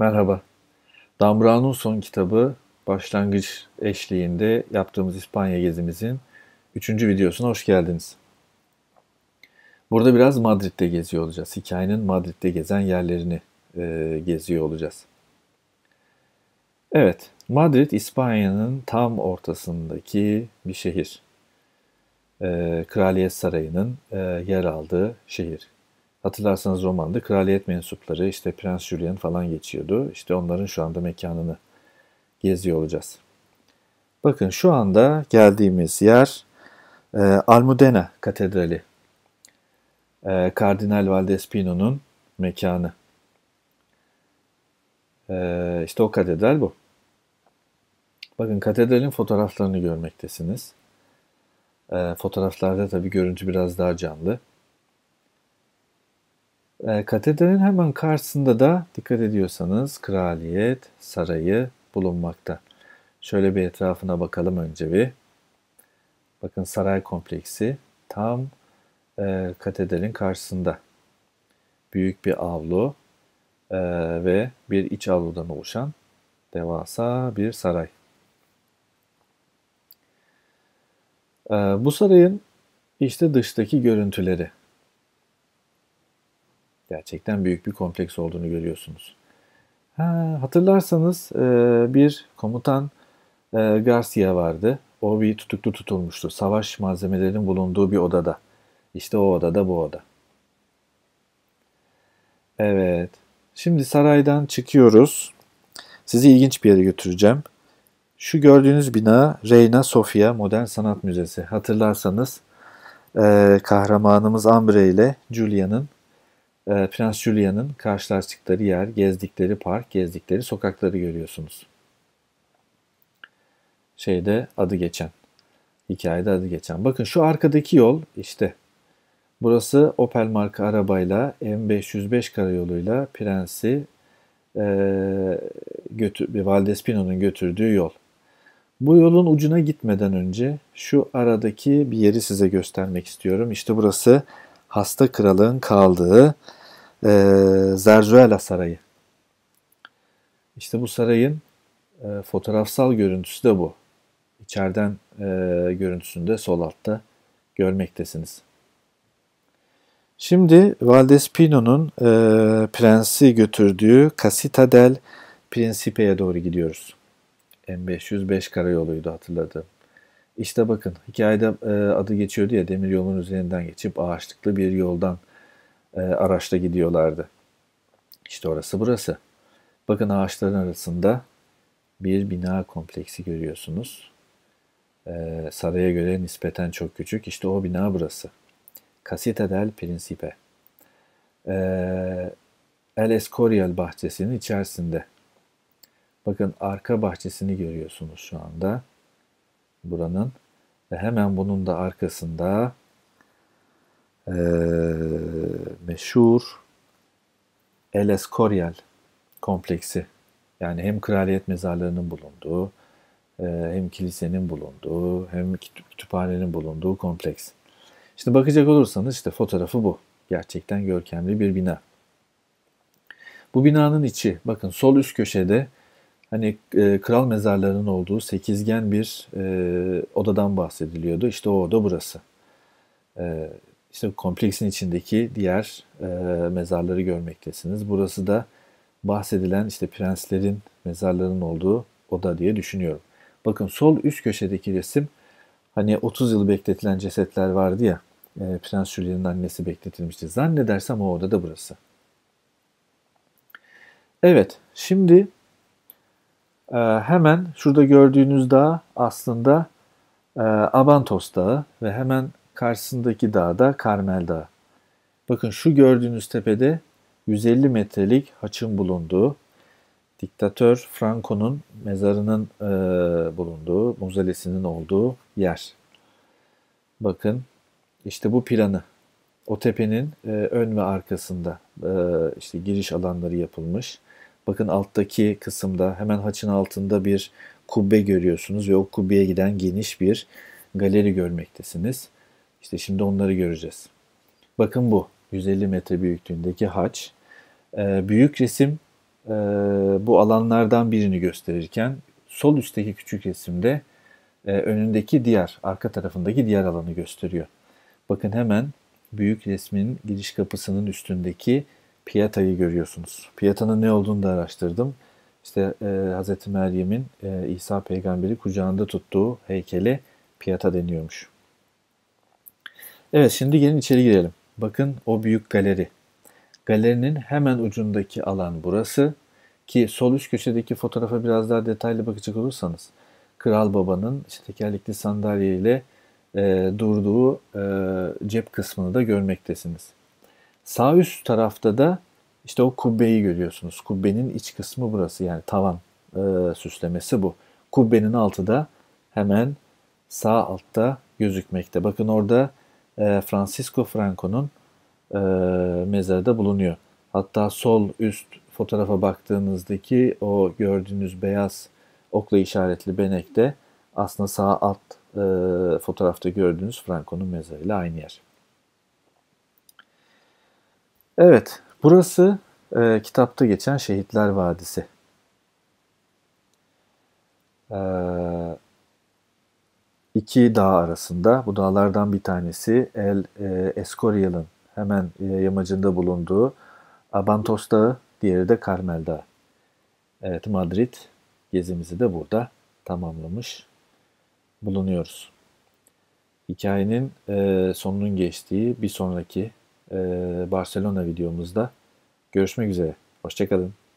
Merhaba. Dambra'nın son kitabı başlangıç eşliğinde yaptığımız İspanya gezimizin 3. videosuna hoş geldiniz. Burada biraz Madrid'de geziyor olacağız. Hikayenin Madrid'de gezen yerlerini e, geziyor olacağız. Evet, Madrid İspanya'nın tam ortasındaki bir şehir. E, Kraliyet Sarayı'nın e, yer aldığı şehir. Hatırlarsanız romanda kraliyet mensupları işte Prens Julian falan geçiyordu. İşte onların şu anda mekanını geziyor olacağız. Bakın şu anda geldiğimiz yer e, Almudena Katedrali. E, Kardinal Valdespino'nun mekanı. E, işte o katedral bu. Bakın katedralin fotoğraflarını görmektesiniz. E, fotoğraflarda tabii görüntü biraz daha canlı. Ee, katedralin hemen karşısında da dikkat ediyorsanız kraliyet sarayı bulunmakta. Şöyle bir etrafına bakalım önce bir. Bakın saray kompleksi tam e, katedralin karşısında. Büyük bir avlu e, ve bir iç avludan oluşan devasa bir saray. E, bu sarayın işte dıştaki görüntüleri gerçekten büyük bir kompleks olduğunu görüyorsunuz. Ha, hatırlarsanız e, bir komutan e, Garcia vardı. O bir tutuklu tutulmuştu. Savaş malzemelerinin bulunduğu bir odada. İşte o odada bu oda. Evet. Şimdi saraydan çıkıyoruz. Sizi ilginç bir yere götüreceğim. Şu gördüğünüz bina Reina Sofia Modern Sanat Müzesi. Hatırlarsanız e, kahramanımız Ambre ile Julia'nın e, Prens Julia'nın karşılaştıkları yer, gezdikleri park, gezdikleri sokakları görüyorsunuz. Şeyde adı geçen. Hikayede adı geçen. Bakın şu arkadaki yol işte. Burası Opel marka arabayla M505 karayoluyla Prens'i e, götür, Valdespino'nun götürdüğü yol. Bu yolun ucuna gitmeden önce şu aradaki bir yeri size göstermek istiyorum. İşte burası hasta kralın kaldığı e, Zarzuela Sarayı. İşte bu sarayın e, fotoğrafsal görüntüsü de bu. İçeriden e, görüntüsünde sol altta görmektesiniz. Şimdi Valdespino'nun e, prensi götürdüğü Casita del Principe'ye doğru gidiyoruz. M505 karayoluydu hatırladım. İşte bakın hikayede e, adı geçiyordu ya demir yolun üzerinden geçip ağaçlıklı bir yoldan e, araçta gidiyorlardı. İşte orası burası. Bakın ağaçların arasında bir bina kompleksi görüyorsunuz. E, saraya göre nispeten çok küçük. İşte o bina burası. Casita del Principe. E, El Escorial bahçesinin içerisinde. Bakın arka bahçesini görüyorsunuz şu anda. Buranın ve hemen bunun da arkasında e, meşhur El Escorial kompleksi yani hem kraliyet mezarlarının bulunduğu e, hem kilisenin bulunduğu hem kütüphanenin bulunduğu kompleks. Şimdi bakacak olursanız işte fotoğrafı bu. Gerçekten görkemli bir bina. Bu binanın içi bakın sol üst köşede hani e, kral mezarlarının olduğu sekizgen bir e, odadan bahsediliyordu. İşte o oda burası. E, işte kompleksin içindeki diğer e, mezarları görmektesiniz. Burası da bahsedilen işte prenslerin mezarlarının olduğu oda diye düşünüyorum. Bakın sol üst köşedeki resim hani 30 yıl bekletilen cesetler vardı ya e, Prens Julien'in annesi bekletilmişti. Zannedersem o oda da burası. Evet şimdi e, hemen şurada gördüğünüz dağ aslında e, Abantos Dağı ve hemen Karşısındaki dağda Karmel Dağı. Bakın şu gördüğünüz tepede 150 metrelik haçın bulunduğu, diktatör Franco'nun mezarının e, bulunduğu, muzalesinin olduğu yer. Bakın işte bu planı. O tepenin e, ön ve arkasında e, işte giriş alanları yapılmış. Bakın alttaki kısımda hemen haçın altında bir kubbe görüyorsunuz ve o kubbeye giden geniş bir galeri görmektesiniz. İşte şimdi onları göreceğiz. Bakın bu 150 metre büyüklüğündeki haç. E, büyük resim e, bu alanlardan birini gösterirken sol üstteki küçük resimde e, önündeki diğer, arka tarafındaki diğer alanı gösteriyor. Bakın hemen büyük resmin giriş kapısının üstündeki piyatayı görüyorsunuz. Piyatanın ne olduğunu da araştırdım. İşte e, Hz. Meryem'in e, İsa peygamberi kucağında tuttuğu heykeli piyata deniyormuş. Evet şimdi gelin içeri girelim. Bakın o büyük galeri. Galerinin hemen ucundaki alan burası ki sol üst köşedeki fotoğrafa biraz daha detaylı bakacak olursanız Kral Baba'nın işte tekerlekli sandalyeyle e, durduğu e, cep kısmını da görmektesiniz. Sağ üst tarafta da işte o kubbeyi görüyorsunuz. Kubbenin iç kısmı burası yani tavan e, süslemesi bu. Kubbenin altı da hemen sağ altta gözükmekte. Bakın orada e, Francisco Franco'nun e, mezarı da bulunuyor. Hatta sol üst fotoğrafa baktığınızdaki o gördüğünüz beyaz okla işaretli benek de aslında sağ alt e, fotoğrafta gördüğünüz Franco'nun mezarıyla aynı yer. Evet, burası e, kitapta geçen Şehitler Vadisi. Ee, iki dağ arasında. Bu dağlardan bir tanesi El e, Escorial'ın hemen e, yamacında bulunduğu Abantos Dağı, diğeri de Karmel Dağı. Evet Madrid gezimizi de burada tamamlamış bulunuyoruz. Hikayenin e, sonunun geçtiği bir sonraki Barcelona videomuzda görüşmek üzere. Hoşçakalın.